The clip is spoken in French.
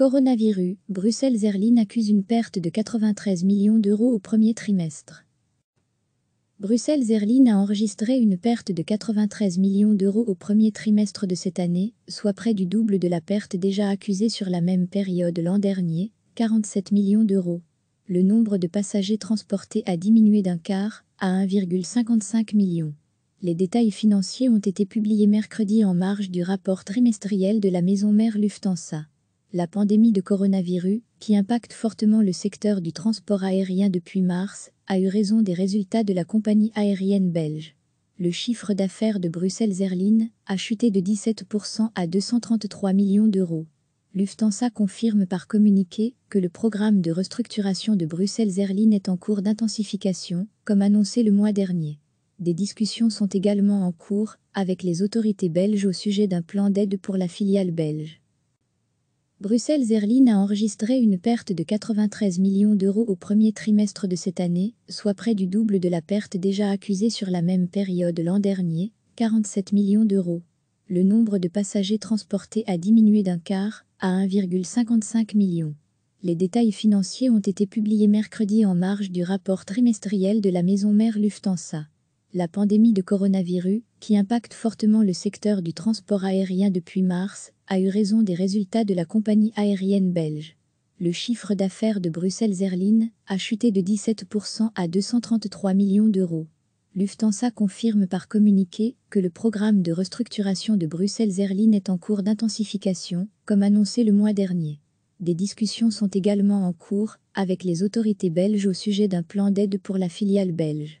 Coronavirus, Bruxelles Airlines accuse une perte de 93 millions d'euros au premier trimestre. Bruxelles Airlines a enregistré une perte de 93 millions d'euros au premier trimestre de cette année, soit près du double de la perte déjà accusée sur la même période l'an dernier, 47 millions d'euros. Le nombre de passagers transportés a diminué d'un quart, à 1,55 million. Les détails financiers ont été publiés mercredi en marge du rapport trimestriel de la maison mère Lufthansa la pandémie de coronavirus, qui impacte fortement le secteur du transport aérien depuis mars, a eu raison des résultats de la compagnie aérienne belge. Le chiffre d'affaires de Bruxelles Airlines a chuté de 17% à 233 millions d'euros. Lufthansa confirme par communiqué que le programme de restructuration de Bruxelles Airlines est en cours d'intensification, comme annoncé le mois dernier. Des discussions sont également en cours avec les autorités belges au sujet d'un plan d'aide pour la filiale belge. Bruxelles Airlines a enregistré une perte de 93 millions d'euros au premier trimestre de cette année, soit près du double de la perte déjà accusée sur la même période l'an dernier, 47 millions d'euros. Le nombre de passagers transportés a diminué d'un quart, à 1,55 million. Les détails financiers ont été publiés mercredi en marge du rapport trimestriel de la maison mère Lufthansa la pandémie de coronavirus, qui impacte fortement le secteur du transport aérien depuis mars, a eu raison des résultats de la compagnie aérienne belge. Le chiffre d'affaires de Bruxelles Airlines a chuté de 17% à 233 millions d'euros. Lufthansa confirme par communiqué que le programme de restructuration de Bruxelles Airlines est en cours d'intensification, comme annoncé le mois dernier. Des discussions sont également en cours avec les autorités belges au sujet d'un plan d'aide pour la filiale belge